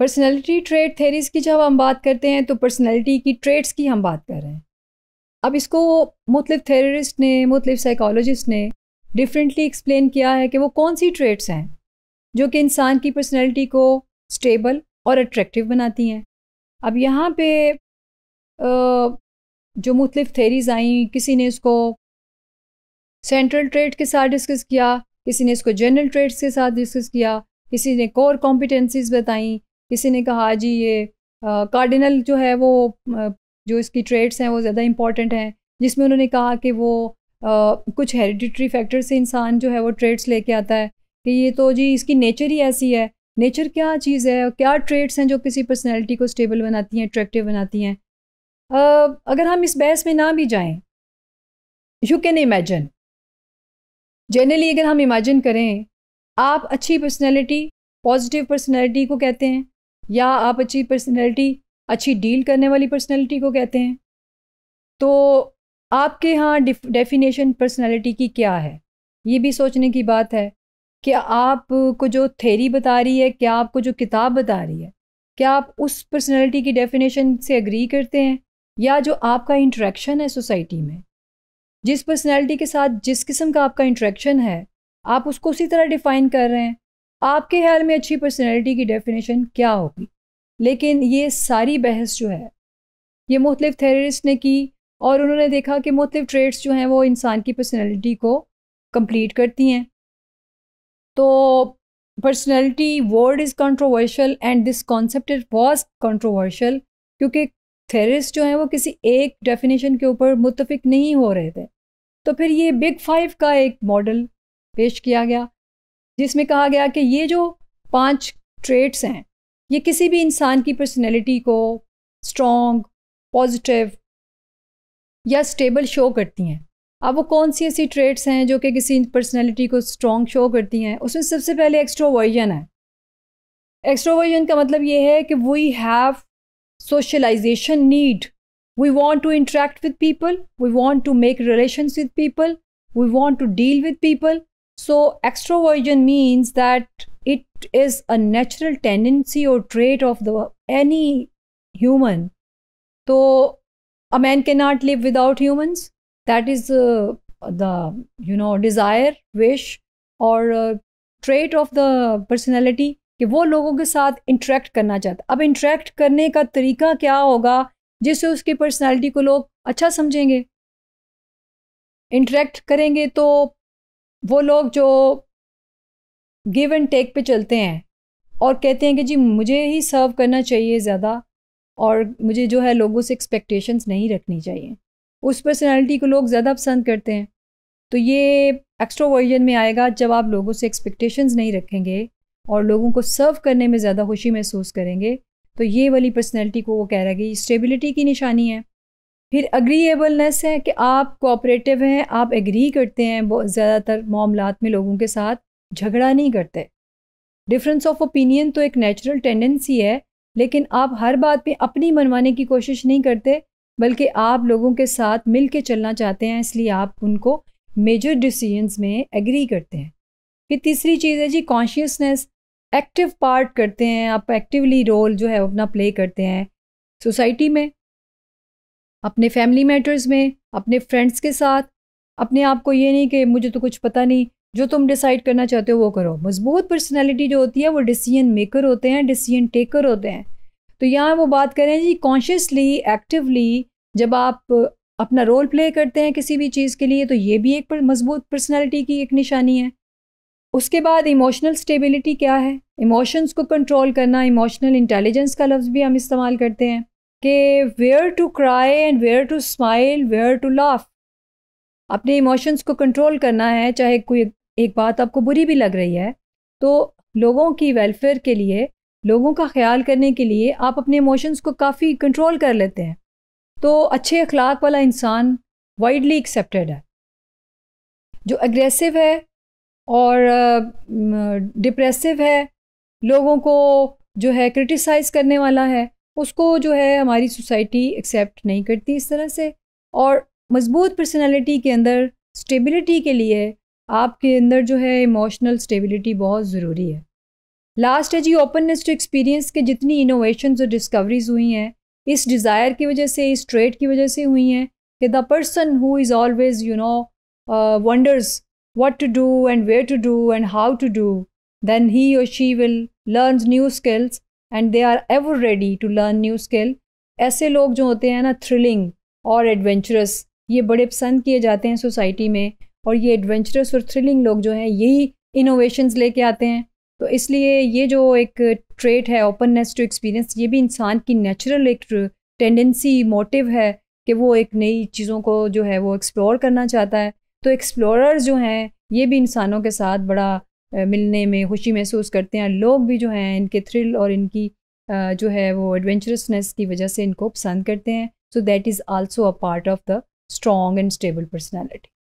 Personality trade theories की जब हम बात करते हैं तो पर्सनैलिटी की ट्रेड्स की हम बात कर रहे हैं अब इसको मुख्तलिफ थेरिस्ट ने मुख्तलिफ साइकोलॉजिस्ट ने डिफरेंटली एक्सप्लेन किया है कि वो कौन सी ट्रेड्स हैं जो कि इंसान की पर्सनैलिटी को स्टेबल और अट्रैक्टिव बनाती हैं अब यहाँ पे जो मुख्तफ़ थेरीज आई किसी ने इसको सेंट्रल ट्रेड के साथ डिस्कस किया किसी ने इसको जनरल ट्रेड्स के साथ डिस्कस किया किसी ने कोर कॉम्पिटेंसीज बताई किसी ने कहा जी ये कार्डिनल जो है वो जो इसकी ट्रेड्स हैं वो ज़्यादा इम्पॉर्टेंट हैं जिसमें उन्होंने कहा कि वो आ, कुछ हेरिडिटरी फैक्टर से इंसान जो है वो ट्रेड्स लेके आता है कि ये तो जी इसकी नेचर ही ऐसी है नेचर क्या चीज़ है क्या ट्रेड्स हैं जो किसी पर्सनैलिटी को स्टेबल बनाती हैं अट्रैक्टिव बनाती हैं अगर हम इस बहस में ना भी जाएँ यू कैन इमेजन जनरली अगर हम इमेजिन करें आप अच्छी पर्सनैलिटी पॉजिटिव पर्सनैलिटी को कहते हैं या आप अच्छी पर्सनैलिटी अच्छी डील करने वाली पर्सनैलिटी को कहते हैं तो आपके यहाँ डेफिनेशन पर्सनैलिटी की क्या है ये भी सोचने की बात है कि आपको जो थेरी बता रही है क्या आपको जो किताब बता रही है क्या आप उस पर्सनैलिटी की डेफिनेशन से एग्री करते हैं या जो आपका इंट्रैक्शन है सोसाइटी में जिस पर्सनैलिटी के साथ जिस किस्म का आपका इंट्रैक्शन है आप उसको उसी तरह डिफ़ाइन कर रहे हैं आपके ख्याल में अच्छी पर्सनैलिटी की डेफिनेशन क्या होगी लेकिन ये सारी बहस जो है ये मुख्तफ थेरिस्ट ने की और उन्होंने देखा कि मुख्तु ट्रेड्स जो हैं वो इंसान की पर्सनैलिटी को कम्प्लीट करती हैं तो personality word is controversial and this concept is was controversial क्योंकि थेरिस्ट जो हैं वो किसी एक डेफिनेशन के ऊपर मुतफिक नहीं हो रहे थे तो फिर ये बिग फाइव का एक मॉडल पेश किया गया जिसमें कहा गया कि ये जो पांच ट्रेट्स हैं ये किसी भी इंसान की पर्सनैलिटी को स्ट्रॉन्ग पॉजिटिव या स्टेबल शो करती हैं अब वो कौन सी ऐसी ट्रेट्स हैं जो कि किसी पर्सनैलिटी को स्ट्रॉन्ग शो करती हैं उसमें सबसे पहले एक्स्ट्रोवर्जन है एक्स्ट्रोवर्जन का मतलब ये है कि we have socialization need we want to interact with people we want to make relation with people we want to deal with people So, extroversion means that it is a natural tendency or trait of the any human. So, a man cannot live without humans. That is uh, the you know desire, wish, और trait of the personality कि वो लोगों के साथ interact करना चाहता अब interact करने का तरीका क्या होगा जिससे उसकी पर्सनैलिटी को लोग अच्छा समझेंगे इंटरेक्ट करेंगे तो वो लोग जो गिव एंड टेक पे चलते हैं और कहते हैं कि जी मुझे ही सर्व करना चाहिए ज़्यादा और मुझे जो है लोगों से एक्सपेक्टेशंस नहीं रखनी चाहिए उस पर्सनैलिटी को लोग ज़्यादा पसंद करते हैं तो ये एक्स्ट्रा वर्जन में आएगा जब आप लोगों से एक्सपेक्टेशंस नहीं रखेंगे और लोगों को सर्व करने में ज़्यादा खुशी महसूस करेंगे तो ये वाली पर्सनैलिटी को वो कह रहा है कि स्टेबिलिटी की निशानी है फिर अग्रीएबलनेस है कि आप कोऑपरेटिव हैं आप एग्री करते हैं बहुत ज़्यादातर मामलात में लोगों के साथ झगड़ा नहीं करते डिफरेंस ऑफ ओपिनियन तो एक नेचुरल टेंडेंसी है लेकिन आप हर बात में अपनी मनवाने की कोशिश नहीं करते बल्कि आप लोगों के साथ मिल के चलना चाहते हैं इसलिए आप उनको मेजर डिसीजंस में एग्री करते हैं फिर तीसरी चीज़ है जी कॉन्शियसनेस एक्टिव पार्ट करते हैं आप एक्टिवली रोल जो है अपना प्ले करते हैं सोसाइटी में अपने फैमिली मैटर्स में अपने फ्रेंड्स के साथ अपने आप को ये नहीं कि मुझे तो कुछ पता नहीं जो तुम डिसाइड करना चाहते हो वो करो मजबूत पर्सनैलिटी जो होती है वो डिसीजन मेकर होते हैं डिसीजन टेकर होते हैं तो यहाँ वो बात करें जी कॉन्शियसली एक्टिवली जब आप अपना रोल प्ले करते हैं किसी भी चीज़ के लिए तो ये भी एक पर मजबूत पर्सनैलिटी की एक निशानी है उसके बाद इमोशनल स्टेबिलिटी क्या है इमोशंस को कंट्रोल करना इमोशनल इंटेलिजेंस का लफ्ज़ भी हम इस्तेमाल करते हैं कि where to cry and where to smile where to laugh अपने इमोशंस को कंट्रोल करना है चाहे कोई एक बात आपको बुरी भी लग रही है तो लोगों की वेलफेयर के लिए लोगों का ख्याल करने के लिए आप अपने इमोशंस को काफ़ी कंट्रोल कर लेते हैं तो अच्छे अखलाक वाला इंसान वाइडली एक्सेप्टेड है जो एग्रेसिव है और डिप्रेसिव है लोगों को जो है क्रिटिसाइज़ करने वाला है उसको जो है हमारी सोसाइटी एक्सेप्ट नहीं करती इस तरह से और मजबूत पर्सनैलिटी के अंदर स्टेबिलिटी के लिए आपके अंदर जो है इमोशनल स्टेबिलिटी बहुत ज़रूरी है लास्ट है जी ओपननेस टू एक्सपीरियंस के जितनी इनोवेशन और डिस्कवरीज हुई हैं इस डिज़ायर की वजह से इस ट्रेड की वजह से हुई हैं कि the person who is always you know wonders what to do and where to do and how to do then he और she will learn new skills and they are ever ready to learn new skill ऐसे लोग जो होते हैं ना thrilling और adventurous ये बड़े पसंद किए जाते हैं सोसाइटी में और ये एडवेंचरस और थ्रिलिंग लोग जो हैं यही इनोवेशंस लेके आते हैं तो इसलिए ये जो एक ट्रेट है ओपननेस टू एक्सपीरियंस ये भी इंसान की नेचुरल एक टेंडेंसी मोटिव है कि वो एक नई चीज़ों को जो है वो एक्सप्लोर करना चाहता है तो एक्सप्लोरर्स जो हैं ये भी इंसानों के साथ बड़ा मिलने में खुशी महसूस करते हैं लोग भी जो हैं इनके थ्रिल और इनकी जो है वो एडवेंचरसनेस की वजह से इनको पसंद करते हैं so that is also a part of the strong and stable personality